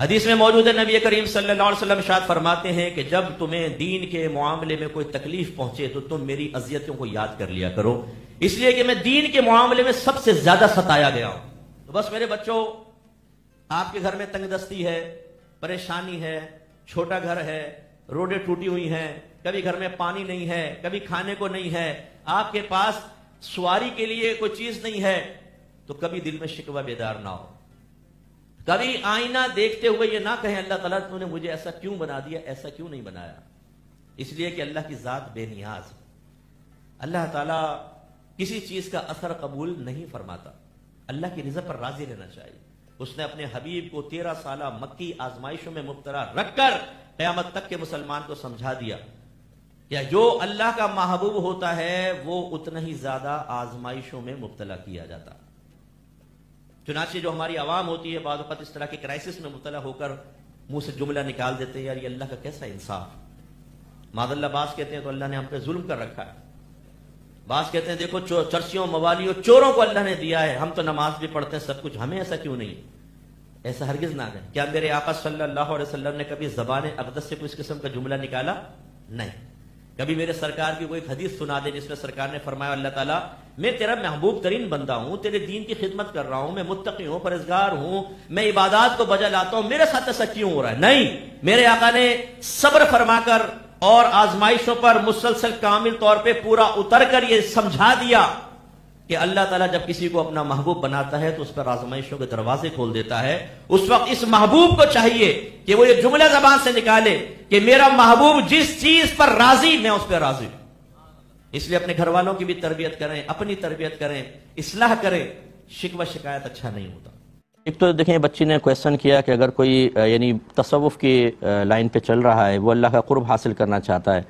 हदीस में मौजूद है नबी करीम सल्लल्लाहु अलैहि वसल्लम शायद फरमाते हैं कि जब तुम्हें दीन के मामले में कोई तकलीफ पहुंचे तो तुम मेरी अजियतों को याद कर लिया करो इसलिए कि मैं दीन के मामले में सबसे ज्यादा सताया गया हूं तो बस मेरे बच्चों आपके घर में तंगदस्ती है परेशानी है छोटा घर है रोडें टूटी हुई हैं कभी घर में पानी नहीं है कभी खाने को नहीं है आपके पास सवारी के लिए कोई चीज नहीं है तो कभी दिल में शिकवा बेदार ना हो कभी आईना देखते हुए ये ना कहें अल्लाह ताला तूने मुझे ऐसा क्यों बना दिया ऐसा क्यों नहीं बनाया इसलिए कि अल्लाह की ज़ात बेनियाज अल्लाह ताला किसी चीज़ का असर कबूल नहीं फरमाता अल्लाह की रिजत पर राजी रहना चाहिए उसने अपने हबीब को तेरह साल मक्की आजमाइशों में मुबतला रखकर क्यामत तक के मुसलमान को समझा दिया या जो अल्लाह का महबूब होता है वो उतना ही ज्यादा आजमाइशों में मुबतला किया जाता चुनाचे जो हमारी आवाम होती है बाद इस तरह के क्राइसिस में मुबला होकर मुंह से जुमला निकाल देते हैं यार ये अल्लाह का कैसा इंसाफ मादल्ला बास कहते हैं तो अल्लाह ने हम पे जुल्म कर रखा है बास कहते हैं देखो चर्चियों मवालियों चोरों को अल्लाह ने दिया है हम तो नमाज भी पढ़ते हैं सब कुछ हमें ऐसा क्यों नहीं ऐसा हरगिज ना करें क्या मेरे आका सल्लल्लाहु अलैहि वसल्लम ने कभी जबान अकदस से कोई इस किस्म का जुमला निकाला नहीं कभी मेरे सरकार की कोई हदीस सुना दे जिसमें सरकार ने फरमाया अल्लाह ताला मैं तेरा महबूब तरीन बंदा हूं तेरे दीन की खिदमत कर रहा हूं मैं मुत्तकी हूं परहेजगार हूं मैं इबादत को बजा लाता हूं मेरे साथ ऐसा क्यों हो रहा है नहीं मेरे आका ने सब्र फरमाकर और आजमाइशों पर मुसलसल कामिल तौर पर पूरा उतर कर यह समझा दिया कि अल्लाह ताला जब किसी को अपना महबूब बनाता है तो उस पर आजमाइशों के दरवाजे खोल देता है उस वक्त इस महबूब को चाहिए कि वो ये जुमला जबान से निकाले कि मेरा महबूब जिस चीज पर राजी मैं उस पर राजी इसलिए अपने घर वालों की भी तरबियत करें अपनी तरबियत करें इसलाह करें शिकवा शिकायत अच्छा नहीं होता एक तो देखें बच्ची ने क्वेश्चन किया कि अगर कोई यानी तसवुफ़ की लाइन पे चल रहा है वो अल्लाह का कुर्ब हासिल करना चाहता है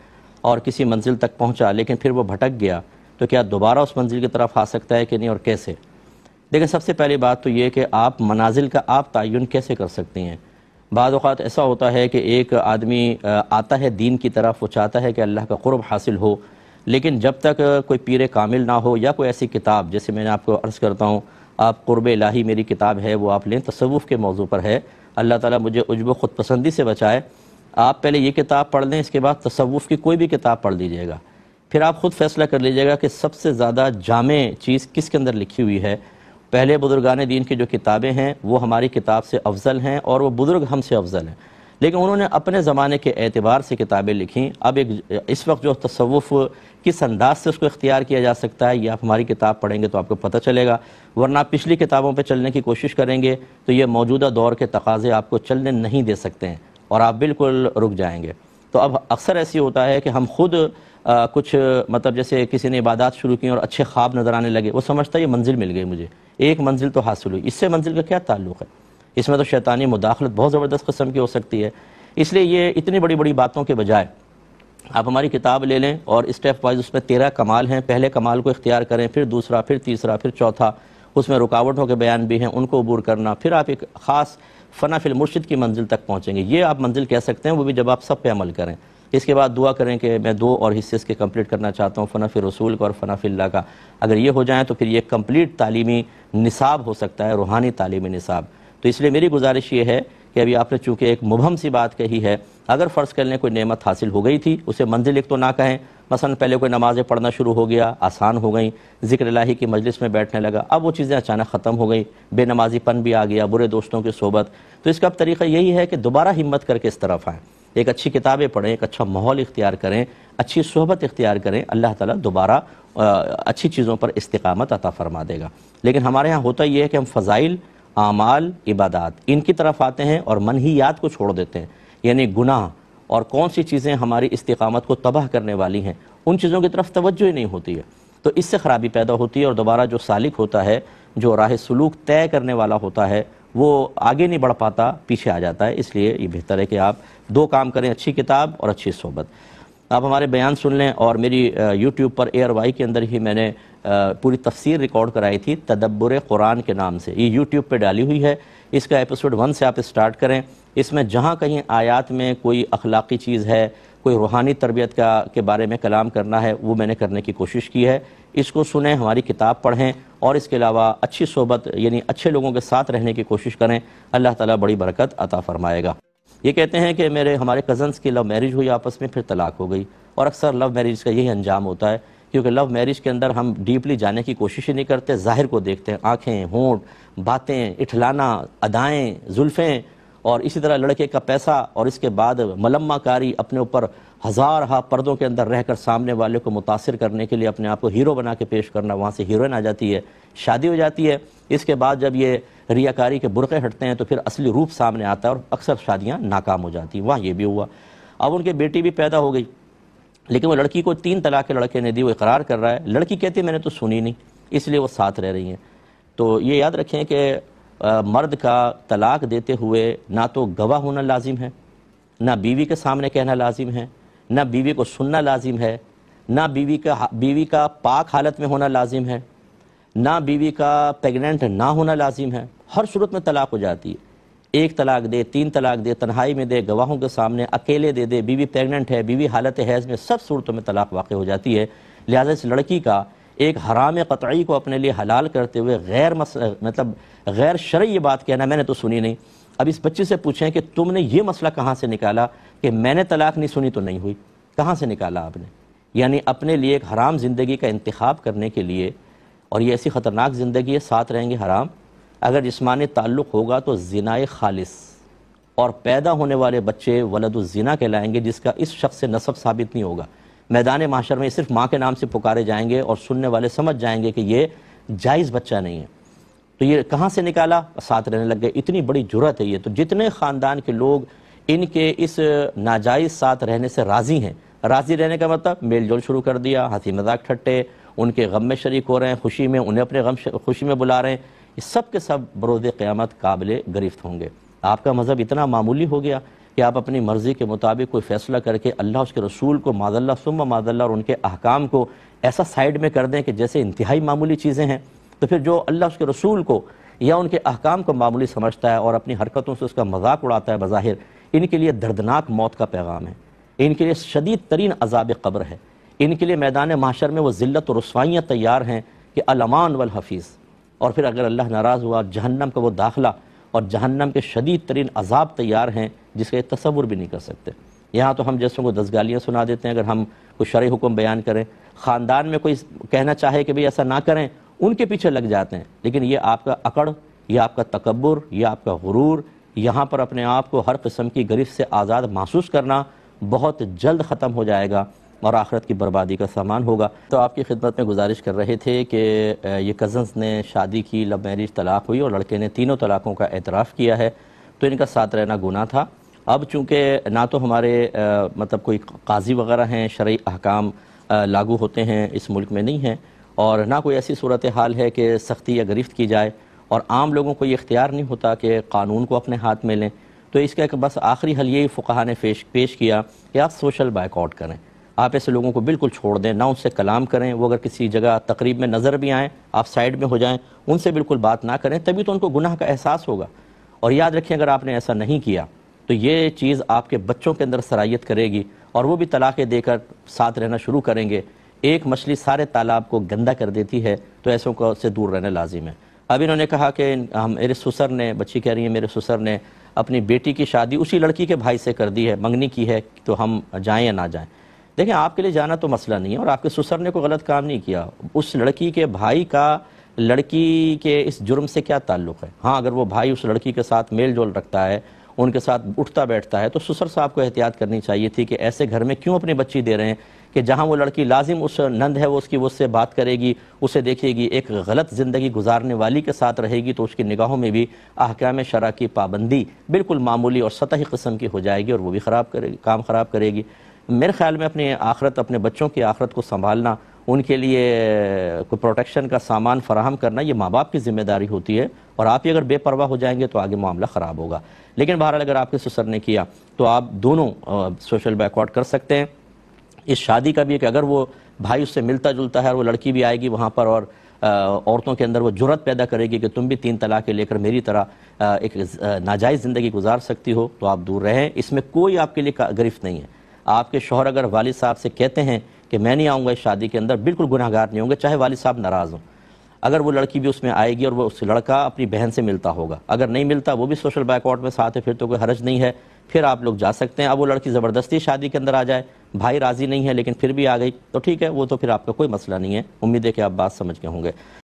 और किसी मंजिल तक पहुंचा लेकिन फिर वो भटक गया तो क्या दोबारा उस मंजिल की तरफ आ सकता है कि नहीं और कैसे देखें सबसे पहली बात तो ये कि आप मनाजिल का आप तयन कैसे कर सकती हैं बाद अवत ऐसा होता है कि एक आदमी आता है दीन की तरफ वो चाहता है कि अल्लाह का कुर्ब हासिल हो लेकिन जब तक कोई पीर कामिल ना हो या कोई ऐसी किताब जैसे मैंने आपको अर्ज़ करता हूँ आप क़ुरब लाही मेरी किताब है वो आप लें तसवुफ़ के मौजू पर है अल्लाह ताला मुझे उजब ख़ुद पसंदी से बचाए आप पहले ये किताब पढ़ लें इसके बाद तसवुफ़ की कोई भी किताब पढ़ लीजिएगा फिर आप ख़ुद फ़ैसला कर लीजिएगा कि सबसे ज़्यादा जामे चीज़ किसके अंदर लिखी हुई है पहले बुजुर्गान दीन की जो किताबें हैं वो हमारी किताब से अफजल हैं और वह बुज़ुर्ग हमसे अफजल हैं लेकिन उन्होंने अपने ज़माने के एतबार से किताबें लिखीं अब एक इस वक्त जो तसवुफ़ किस अंदाज से उसको इख्तियार किया जा सकता है ये आप हमारी किताब पढ़ेंगे तो आपको पता चलेगा वरना पिछली किताबों पर चलने की कोशिश करेंगे तो ये मौजूदा दौर के तकाजे आपको चलने नहीं दे सकते हैं और आप बिल्कुल रुक जाएंगे तो अब अक्सर ऐसी होता है कि हम खुद आ, कुछ मतलब जैसे किसी ने इबादत शुरू की और अच्छे ख्वाब नज़र आने लगे वो समझता है ये मंजिल मिल गई मुझे एक मंजिल तो हासिल हुई इससे मंजिल का क्या ताल्लुक़ है इसमें तो शैतानी मुदाखलत बहुत ज़बरदस्त कस्म की हो सकती है इसलिए ये इतनी बड़ी बड़ी बातों के बजाय आप हमारी किताब ले लें और स्टेप वाइज उसमें तेरह कमाल हैं पहले कमाल को इख्तियार करें फिर दूसरा फिर तीसरा फिर चौथा उसमें रुकावटों के बयान भी हैं उनको अबूर करना फिर आप एक ख़ास फ़ना फिल मुर्शिद की मंजिल तक पहुँचेंगे ये आप मंजिल कह सकते हैं वो भी जब आप सब पे अमल करें इसके बाद दुआ करें कि मैं दो और हिस्से इसके कम्प्लीट करना चाहता हूँ फ़ना फिर रसूल का और फ़ना फिल्ला का अगर ये हो जाए तो फिर ये कम्प्लीट तालीमी निसाब हो सकता है रूहानी तालीमी निसाब तो इसलिए मेरी गुजारिश ये है कि अभी आपने चूंकि एक मुबहम सी बात कही है अगर फ़र्ज़ कर लें कोई नेमत हासिल हो गई थी उसे मंजिल एक तो ना कहें मसलन पहले कोई नमाज़ें पढ़ना शुरू हो गया आसान हो गई जिक्र लाही की मजलिस में बैठने लगा अब वो चीज़ें अचानक ख़त्म हो गई बेनमाजीपन भी आ गया बुरे दोस्तों की सोबत तो इसका अब तरीका यही है कि दोबारा हिम्मत करके इस तरफ आएँ एक अच्छी किताबें पढ़ें एक अच्छा माहौल इख्तियार करें अच्छी सोहबत इख्तियार करें अल्लाह ताला दोबारा अच्छी चीज़ों पर इस्तकामत अता फरमा देगा लेकिन हमारे यहाँ होता यह है कि हम फ़ज़ाइल आमाल इबादत इनकी तरफ आते हैं और मन ही याद को छोड़ देते हैं यानी गुनाह और कौन सी चीज़ें हमारी इस्तकामत को तबाह करने वाली हैं उन चीज़ों की तरफ तवज्जो ही नहीं होती है तो इससे ख़राबी पैदा होती है और दोबारा जो सालिक होता है जो राह सलूक तय करने वाला होता है वो आगे नहीं बढ़ पाता पीछे आ जाता है इसलिए ये बेहतर है कि आप दो काम करें अच्छी किताब और अच्छी सोबत आप हमारे बयान सुन लें और मेरी यूट्यूब पर ए आर वाई के अंदर ही मैंने पूरी तफसीर रिकॉर्ड कराई थी तदब्बर कुरान के नाम से ये यूट्यूब पर डाली हुई है इसका एपिसोड वन से आप स्टार्ट करें इसमें जहाँ कहीं आयात में कोई अखलाकी चीज़ है कोई रूहानी तरबियत का के बारे में कलाम करना है वो मैंने करने की कोशिश की है इसको सुने हमारी किताब पढ़ें और इसके अलावा अच्छी सोबत यानी अच्छे लोगों के साथ रहने की कोशिश करें अल्लाह ताला बड़ी बरकत अता फ़रमाएगा ये कहते हैं कि मेरे हमारे कज़न्स की लव मैरिज हुई आपस में फिर तलाक हो गई और अक्सर लव मैरिज का यही अंजाम होता है क्योंकि लव मैरिज के अंदर हम डीपली जाने की कोशिश ही नहीं करते ज़ाहिर को देखते हैं आँखें होंठ बातें इठलाना अदाएँ जुल्फ़ें और इसी तरह लड़के का पैसा और इसके बाद मलम्माकारी अपने ऊपर हज़ार हा पर्दों के अंदर रहकर सामने वाले को मुतासर करने के लिए अपने आप को हीरो बना के पेश करना वहाँ से हीरोइन आ जाती है शादी हो जाती है इसके बाद जब ये रियाकारी के बुरक़े हटते हैं तो फिर असली रूप सामने आता है और अक्सर शादियाँ नाकाम हो जाती हैं वहाँ ये भी हुआ अब उनकी बेटी भी पैदा हो गई लेकिन वो लड़की को तीन तलाक के लड़के ने दी वो इकरार कर रहा है लड़की कहती है मैंने तो सुनी नहीं इसलिए वो साथ रह रही हैं तो ये याद रखें कि मर्द का तलाक देते हुए ना तो गवाह होना लाजिम है ना बीवी के सामने कहना लाजिम है ना बीवी को सुनना लाजिम है ना बीवी का बीवी का पाक हालत में होना लाजिम है ना बीवी का प्रेगनेंट ना होना लाजिम है हर सूरत में तलाक हो जाती है एक तलाक दे तीन तलाक दे तन्हाई में दे गवाहों के सामने अकेले दे दे बीवी प्रेगनेंट है बीवी हालत हैज़ में सब सूरतों में तलाक वाक़ हो जाती है लिहाजा इस लड़की का एक हराम कतई को अपने लिए हलाल करते हुए गैर मस मतलब गैर शर्य ये बात कहना मैंने तो सुनी नहीं अब इस बच्चे से पूछें कि तुमने ये मसला कहाँ से निकाला कि मैंने तलाक नहीं सुनी तो नहीं हुई कहाँ से निकाला आपने यानी अपने लिए एक हराम ज़िंदगी का इंतखब करने के लिए और ये ऐसी ख़तरनाक ज़िंदगी है साथ रहेंगे हराम अगर जिसमानी ताल्लुक़ होगा तो ज़िनाए खालिस और पैदा होने वाले बच्चे वलदुज़ीना कहलाएंगे जिसका इस शख्स से नसब साबित नहीं होगा मैदान माशर में सिर्फ माँ के नाम से पुकारे जाएंगे और सुनने वाले समझ जाएंगे कि ये जायज़ बच्चा नहीं है तो ये कहाँ से निकाला साथ रहने लग गए इतनी बड़ी ज़रूरत है ये तो जितने ख़ानदान के लोग इनके इस नाजायज़ साथ रहने से राज़ी हैं राज़ी रहने का मतलब मेल जोल शुरू कर दिया हंसी मजाक ठट्टे उनके गम में शरीक हो रहे हैं खुशी में उन्हें अपने गम खुशी में बुला रहे हैं कि सब के सब बरोज़ क़्यामत काबिल गिरफ्त होंगे आपका मज़हब इतना मामूली हो गया कि आप अपनी मर्ज़ी के मुताबिक कोई फ़ैसला करके अल्लाह उसके रसूल को माजल्ला सुम माजल्ला और उनके अहकाम को ऐसा साइड में कर दें कि जैसे इंतहाई मामूली चीज़ें हैं तो फिर जो अल्लाह उसके रसूल को या उनके अहकाम को मामूली समझता है और अपनी हरकतों से उसका मजाक उड़ाता है बज़ाहिर इनके लिए दर्दनाक मौत का पैगाम है इनके लिए शदीद तरीन अजाब कब्र है इनके लिए मैदान माशर में वो ज़िल्त और रसवाइयाँ तैयार हैं कि अलमान वलहफीज़ और फिर अगर अल्लाह नाराज़ हुआ जहन्नम का वो दाखिला और जहन्नम के शदीद तरीन अजाब तैयार हैं जिसका तस्वुर भी नहीं कर सकते यहाँ तो हम जैसों को दस गालियाँ सुना देते हैं अगर हम कुछ शर् हुक्म बयान करें ख़ानदान में कोई कहना चाहे कि भाई ऐसा ना करें उनके पीछे लग जाते हैं लेकिन ये आपका अकड़ यह आपका तकबर यह आपका गुरूर यहाँ पर अपने आप को हर किस्म की गरीब से आज़ाद महसूस करना बहुत जल्द ख़त्म हो जाएगा और आखिरत की बर्बादी का सामान होगा तो आपकी खिदमत में गुजारिश कर रहे थे कि ये कज़न्स ने शादी की लव मैरिज तलाक हुई और लड़के ने तीनों तलाक़ों का एतराफ़ किया है तो इनका साथ रहना गुना था अब चूँकि ना तो हमारे आ, मतलब कोई काजी वगैरह हैं शर्य अहकाम लागू होते हैं इस मुल्क में नहीं हैं और ना कोई ऐसी सूरत हाल है कि सख्ती या गिरफ्त की जाए और आम लोगों को ये इख्तियार नहीं होता कि कानून को अपने हाथ में लें तो इसका एक बस आखिरी हल यही फुकाहा ने पेश पेश किया कि आप सोशल बाइकआउट करें आप ऐसे लोगों को बिल्कुल छोड़ दें ना उनसे कलाम करें वो अगर किसी जगह तकरीब में नज़र भी आएँ आप साइड में हो जाएँ उनसे बिल्कुल बात ना करें तभी तो उनको गुनाह का एहसास होगा और याद रखें अगर आपने ऐसा नहीं किया तो ये चीज़ आपके बच्चों के अंदर सराहियत करेगी और वो भी तलाक़ें देकर साथ रहना शुरू करेंगे एक मछली सारे तालाब को गंदा कर देती है तो ऐसों को से दूर रहना लाजिम है अब इन्होंने कहा कि हम मेरे ससुर ने बच्ची कह रही है मेरे ससुर ने अपनी बेटी की शादी उसी लड़की के भाई से कर दी है मंगनी की है तो हम जाएँ या ना जाएँ देखें आपके लिए जाना तो मसला नहीं है और आपके ससुर ने कोई गलत काम नहीं किया उस लड़की के भाई का लड़की के इस जुर्म से क्या ताल्लुक़ है हाँ अगर वो भाई उस लड़की के साथ मेल जोल रखता है उनके साथ उठता बैठता है तो ससुर साहब को एहतियात करनी चाहिए थी कि ऐसे घर में क्यों अपनी बच्ची दे रहे हैं कि जहाँ वो लड़की लाजिम उस नंद है वो उसकी उससे बात करेगी उसे देखेगी एक गलत ज़िंदगी गुजारने वाली के साथ रहेगी तो उसकी निगाहों में भी अहकाम शरा की पाबंदी बिल्कुल मामूली और सतही कस्म की हो जाएगी और वो भी ख़राब करेगी काम ख़राब करेगी मेरे ख्याल में अपनी आखरत अपने बच्चों की आखरत को संभालना उनके लिए कोई प्रोटेक्शन का सामान फराहम करना ये माँ बाप की जिम्मेदारी होती है और आप ही अगर बेपरवाह हो जाएंगे तो आगे मामला ख़राब होगा लेकिन बहरहाल अगर आपके ससुर ने किया तो आप दोनों सोशल बैकआउट कर सकते हैं इस शादी का भी एक अगर वो भाई उससे मिलता जुलता है और वो लड़की भी आएगी वहाँ पर और औरतों के अंदर वो जरूरत पैदा करेगी कि तुम भी तीन तलाक लेकर मेरी तरह एक नाजायज़ ज़िंदगी गुजार सकती हो तो आप दूर रहें इसमें कोई आपके लिए गरिफ नहीं है आपके शोहर अगर वालिद साहब से कहते हैं कि मैं नहीं आऊँगा इस शादी के अंदर बिल्कुल गुनाहगार नहीं होंगे चाहे वालिद साहब नाराज़ हों अगर वो लड़की भी उसमें आएगी और वो उस लड़का अपनी बहन से मिलता होगा अगर नहीं मिलता वो भी सोशल बैकआउट में साथ है फिर तो कोई हर्ज नहीं है फिर आप लोग जा सकते हैं अब वो लड़की ज़बरदस्ती शादी के अंदर आ जाए भाई राज़ी नहीं है लेकिन फिर भी आ गई तो ठीक है वो तो फिर आपका कोई मसला नहीं है उम्मीद है कि आप बात समझ के होंगे